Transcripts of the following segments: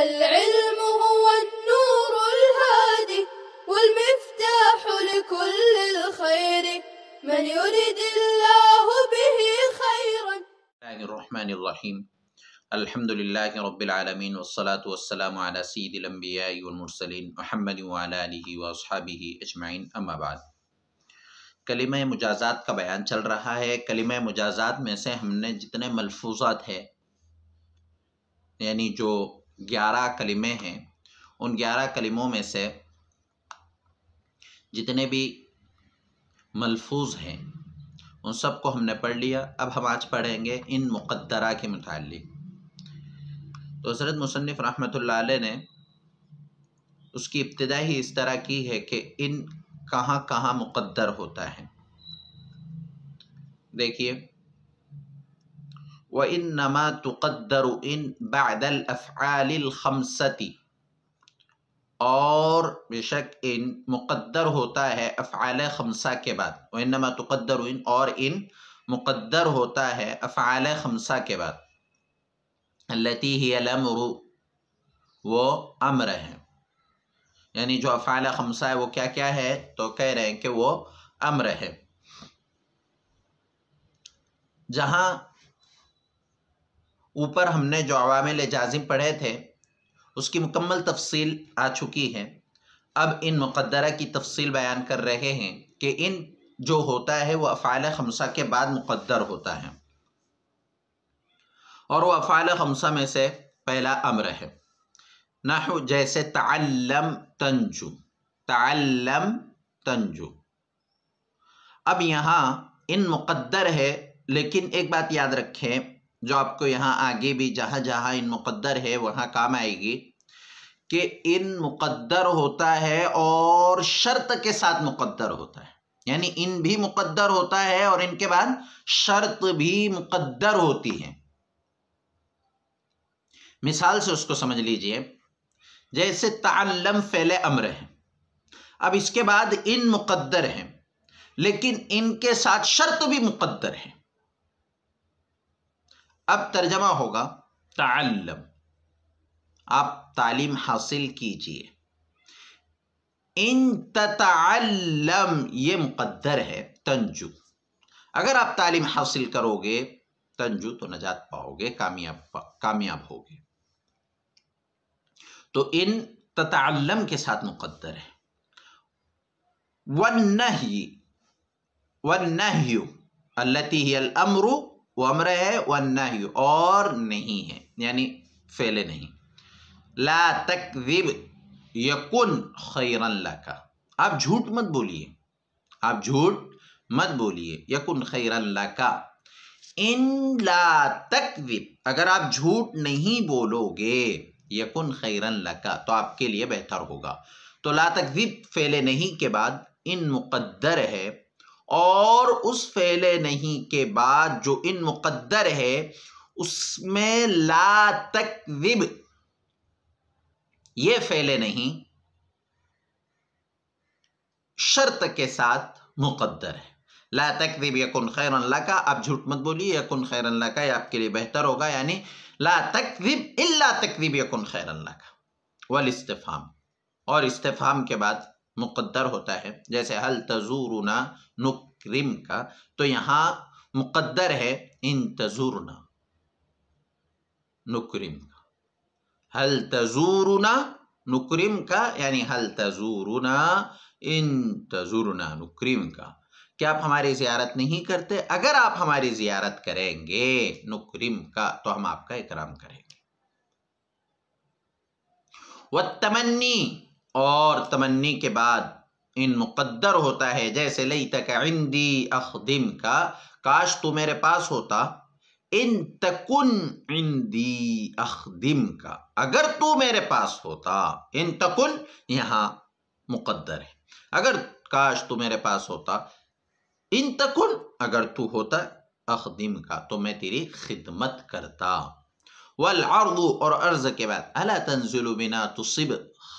العلم هو النور الهادي والمفتاح لكل الخير من يريد الله به خيرا الله الرحمن الرحيم الحمد لله رب العالمين والصلاة والسلام على سيد الأنبياء والمرسلين محمد وعلى آله وأصحابه أجمعين أما بعد مجازات کا بیان چل رہا ہے کلمہ مجازات میں سے ہم نے جتنے ملفوظات ہیں یعنی جو ग्यारह कलिमे हैं उन ग्यारह कलिमों में से जितने भी मलफूज हैं उन सब को हमने पढ़ लिया अब हम आज पढ़ेंगे इन मुक़दरा के मुतल तो हज़रत मुसनफ़ रहमत ने उसकी इब्तदा ही इस तरह की है कि इन कहाँ कहाँ मुक़दर होता है देखिए وإنما تقدر إن بعد الأفعال الخمسة اور بے ان مقدر ہوتا ہے افعال خمسہ کے بعد وانما تقدر ان اور ان مقدر ہوتا ہے افعال خمسہ کے بعد التي هي الامر وہ امر ہے یعنی جو افعال خمسہ ہے وہ کیا کیا ہے تو کہہ رہے ہیں کہ وہ امر ہے جہاں ऊपर हमने जो अवामिल जाजिम पढ़े थे उसकी मुकम्मल तफसील आ चुकी है अब इन मुकद्दरा की तफसील बयान कर रहे हैं कि इन जो होता है वह अफ़ाल खमसा के बाद मुकद्दर होता है और वह अफ़ाल खमसा में से पहला अम्र है नाहु जैसे तालम तंजु तालम तंजु अब यहाँ इन मुकद्दर है लेकिन एक बात याद रखें जो आपको यहाँ आगे भी जहाँ जहाँ इन मुकद्दर है वहाँ काम आएगी कि इन मुकद्दर होता है और शर्त के साथ मुकद्दर होता है यानी इन भी मुकद्दर होता है और इनके बाद शर्त भी मुकद्दर होती है मिसाल से उसको समझ लीजिए जैसे तालम फैले अम्र है अब इसके बाद इन मुकद्दर हैं लेकिन इनके साथ शर्त भी मुकद्दर है अब तर्जमा होगा तालम आप तालीम हासिल कीजिए इन तम ये मुकद्दर है तंजु अगर आप तालीम हासिल करोगे तंजू तो नजात पाओगे कामयाब कामयाब होगे तो इन तम के साथ मुकद्दर है वन नही वन नही अल्लती अमरू वो अम्र है वन्ना ही और नहीं है यानी फैले नहीं ला तकदीब यकुन खैरन का आप झूठ मत बोलिए आप झूठ मत बोलिए यकुन खैरन का इन ला तकदीब अगर आप झूठ नहीं बोलोगे यकुन खैरन का तो आपके लिए बेहतर होगा तो ला तकदीब फैले नहीं के बाद इन मुकद्दर है और उस फैले नहीं के बाद जो इन मुकद्दर है उसमें ला विब ये फैले नहीं शर्त के साथ मुकद्दर है ला तक तकदिब यकुन खैर अल्लाह का आप झूठ मत बोलिए यकुन खैर अल्लाह का आपके लिए बेहतर होगा यानी ला तक तकदिब इल्ला तकदिब यकुन खैर अल्लाह का वल इस्तेफाम और इस्तेफाम के बाद मुकद्दर होता है जैसे हल तजूरना नुक्रिम का तो यहाँ मुकद्दर है इन तजूरना नुक्रिम का हल तजूरना नुक्रिम का यानी हल तजूरना इन तजूरना नुक्रिम का क्या आप हमारी जियारत नहीं करते अगर आप हमारी जियारत करेंगे नुक्रिम का तो हम आपका इकराम करेंगे वत्तमन्नी और तमन्नी के बाद इन मुकद्दर होता है जैसे लई तक इंदी अखदिम का काश तू मेरे पास होता इन तकुन इंदी अखदिम का अगर तू मेरे पास होता इन तकुन यहां मुकद्दर है अगर काश तू मेरे पास होता इन तकुन अगर तू होता अखदिम का तो मैं तेरी खिदमत करता वल अर्द और अर्ज के बाद अला तंजुल बिना तुसिब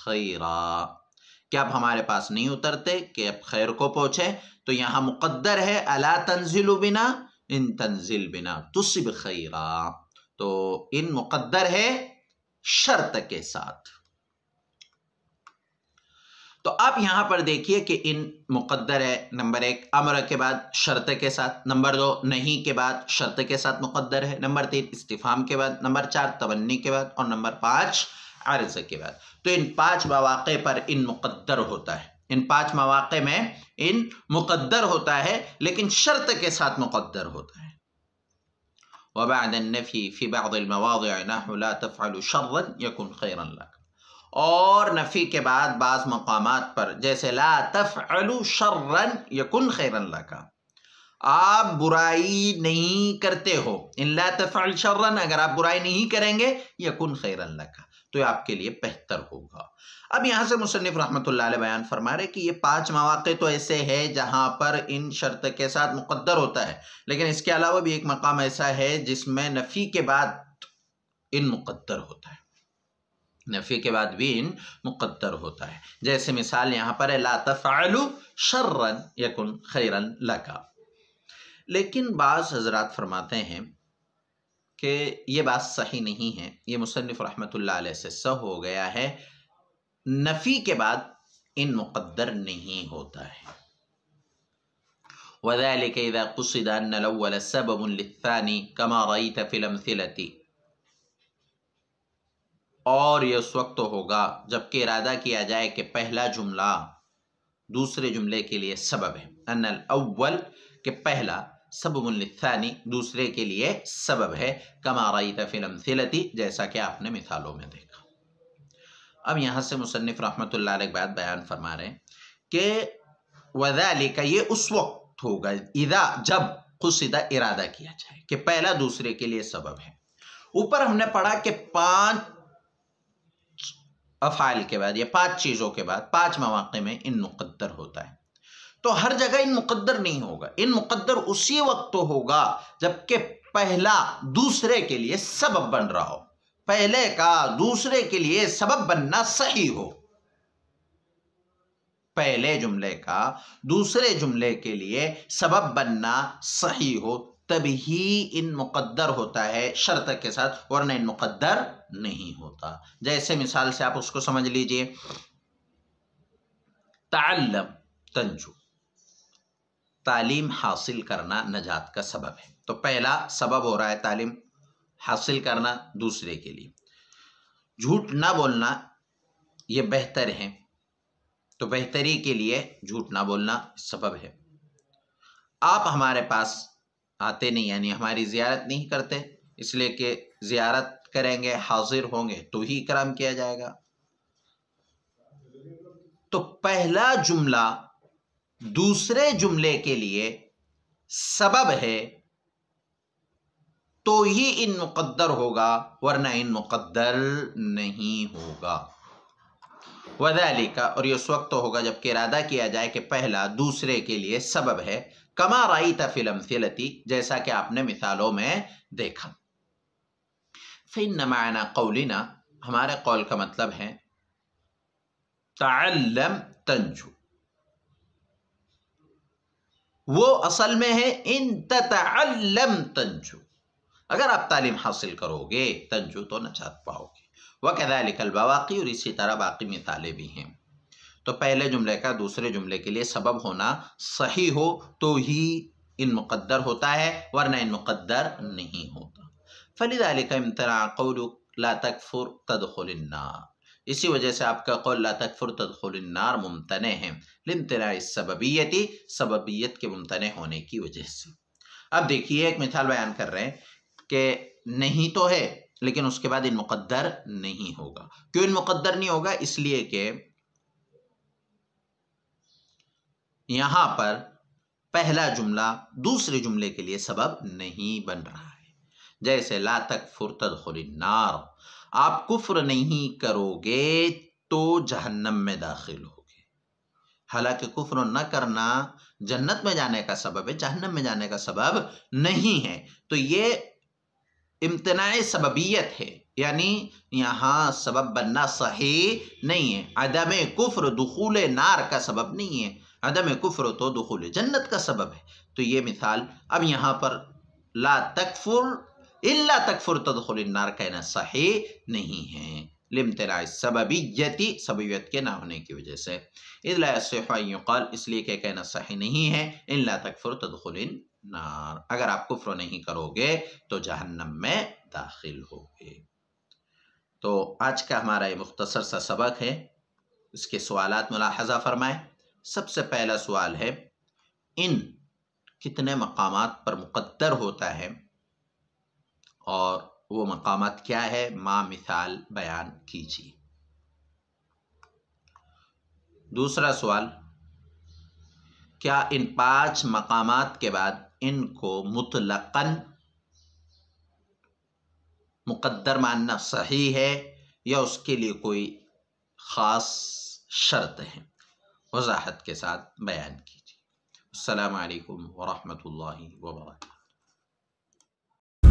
खैरा क्या आप हमारे पास नहीं उतरते कि आप खैर को पहुंचे तो यहां मुकद्दर है अला तंजिल बिना इन तंजिल बिना तुसब खैरा तो इन मुकद्दर है शर्त के साथ तो आप यहां पर देखिए कि इन मुकद्दर है नंबर एक अमर के बाद शर्त के साथ नंबर दो नहीं के बाद शर्त के साथ मुकद्दर है नंबर तीन इस्तीफाम के बाद नंबर चार तवन्नी के बाद और नंबर पांच आरज के बाद तो इन पांच मौाक़े पर इन मुकद्दर होता है इन पांच मौाक़े में इन मुकद्दर होता है लेकिन शर्त के साथ मुकद्दर होता है المواضع نحو لا تفعل شرا يكون خيرا لك اور نفي کے بعد بعض مقامات پر جیسے لا تفعل شرا يكون خيرا لك اپ برائی نہیں नहीं करते हो لا تفعل شرا اگر اپ आप बुराई नहीं करेंगे यकुन خيرا لك तो ये आपके लिए बेहतर होगा अब यहां से मुसनफ़ रहमत बयान फरमा रहे कि ये पांच मौाक़े तो ऐसे है जहां पर इन शर्त के साथ मुकद्दर होता है लेकिन इसके अलावा भी एक मकाम ऐसा है जिसमें नफ़ी के बाद इन मुकद्दर होता है नफ़ी के बाद भी इन मुकद्दर होता है जैसे मिसाल यहां पर है ला शर्रन यकुन खैरन लका लेकिन बाज़ हजरात फरमाते हैं कि ये बात सही नहीं है ये मुसनफ़ रहमत से स हो गया है नफ़ी के बाद इन मुकद्दर नहीं होता है وذلك इदा قصد अन अलवल سبب للثاني كما रईत في अमथिलती और ये उस वक्त होगा जबकि इरादा किया जाए कि पहला जुमला दूसरे जुमले के लिए सबब है अन अव्वल के पहला सबबुल्लिसानी दूसरे के लिए सबब है कमाराई तफिलम सिलती जैसा कि आपने मिसालों में देखा अब यहाँ से मुसनफ़ रहमत बात बयान फरमा रहे कि वजाली का ये उस वक्त होगा इदा जब खुदा इरादा किया जाए कि पहला दूसरे के लिए सबब है ऊपर हमने पढ़ा कि पांच अफाइल के बाद या पांच चीज़ों के बाद पांच मौाक़े में इन मुकदर होता है तो हर जगह इन मुकद्दर नहीं होगा इन मुकद्दर उसी वक्त तो होगा जबकि पहला दूसरे के लिए सबब बन रहा हो पहले का दूसरे के लिए सबब बनना सही हो पहले जुमले का दूसरे जुमले के लिए सबब बनना सही हो तभी इन मुकद्दर होता है शर्त के साथ वरना इन मुकद्दर नहीं होता जैसे मिसाल से आप उसको समझ लीजिए तालम तंजू तालीम हासिल करना नजात का सबब है तो पहला सबब हो रहा है तालीम हासिल करना दूसरे के लिए झूठ ना बोलना ये बेहतर है तो बेहतरी के लिए झूठ ना बोलना सबब है आप हमारे पास आते नहीं यानी हमारी ज़्यारत नहीं करते इसलिए कि ज़्यारत करेंगे हाजिर होंगे तो ही इकराम किया जाएगा तो पहला जुमला दूसरे जुमले के लिए सबब है तो ही इन मुकद्दर होगा वरना इन मुकद्दर नहीं होगा का और ये उस वक्त तो होगा जबकि इरादा किया जाए कि पहला दूसरे के लिए सबब है कमा था फिल्म फिलती जैसा कि आपने मिसालों में देखा फिर नमायना कौलिना हमारे कौल का मतलब है तल्लम तंजू वो असल में है इन तम तंजू अगर आप तालीम हासिल करोगे तंजू तो नजात पाओगे वह लिखल बाकी और इसी तरह बाकी ताले भी हैं तो पहले जुमले का दूसरे जुमले के लिए सबब होना सही हो तो ही इन मुकद्दर होता है वरना इन मुकद्दर नहीं होता फलिदालिका इम्तना कौल ला फुर तदखुलन्नार इसी वजह से आपका कौल तकफुर तदखुलनार मुमतन है लिमतना सबबीयती के मुमतन होने की वजह से अब देखिए एक मिसाल बयान कर रहे हैं कि नहीं तो है लेकिन उसके बाद इन मुकद्दर नहीं होगा क्यों इन मुकद्दर नहीं होगा इसलिए कि यहां पर पहला जुमला दूसरे जुमले के लिए सबब नहीं बन रहा है जैसे ला तक फुरतद आप कुफ्र नहीं करोगे तो जहन्नम में दाखिल होगे हालांकि कुफ्र न करना जन्नत में जाने का सबब है जहन्नम में जाने का सबब नहीं है तो ये इम्तनाए सबबियत है यानी यहाँ सबब बनना सही नहीं है अदम कुफ्र दुखूल नार का सबब नहीं है अदम कुफ्र तो दुखूल जन्नत का सबब है तो ये मिसाल अब यहाँ पर ला तकफुर इल्ला तकफुर तदखुलनार कहना सही नहीं है लिमतरा सबबीयती सबीयत के ना होने की वजह से इसलाकाल इसलिए क्या कहना सही नहीं है इल्ला तकफुर तदखुलिन नार अगर आप कुफ्र नहीं करोगे तो जहन्नम में दाखिल होगे तो आज का हमारा ये मुख्तसर सा सबक है इसके सवालत मुलाहजा फरमाएं सबसे पहला सवाल है इन कितने मकाम पर मुकद्दर होता है और वो मकामत क्या है माँ मिसाल बयान कीजिए दूसरा सवाल क्या इन पांच मकामात के बाद इनको मुतलकन मुकद्दर मानना सही है या उसके लिए कोई ख़ास शर्त है वजाहत के साथ बयान कीजिए अल्लाम वरहमल वर्का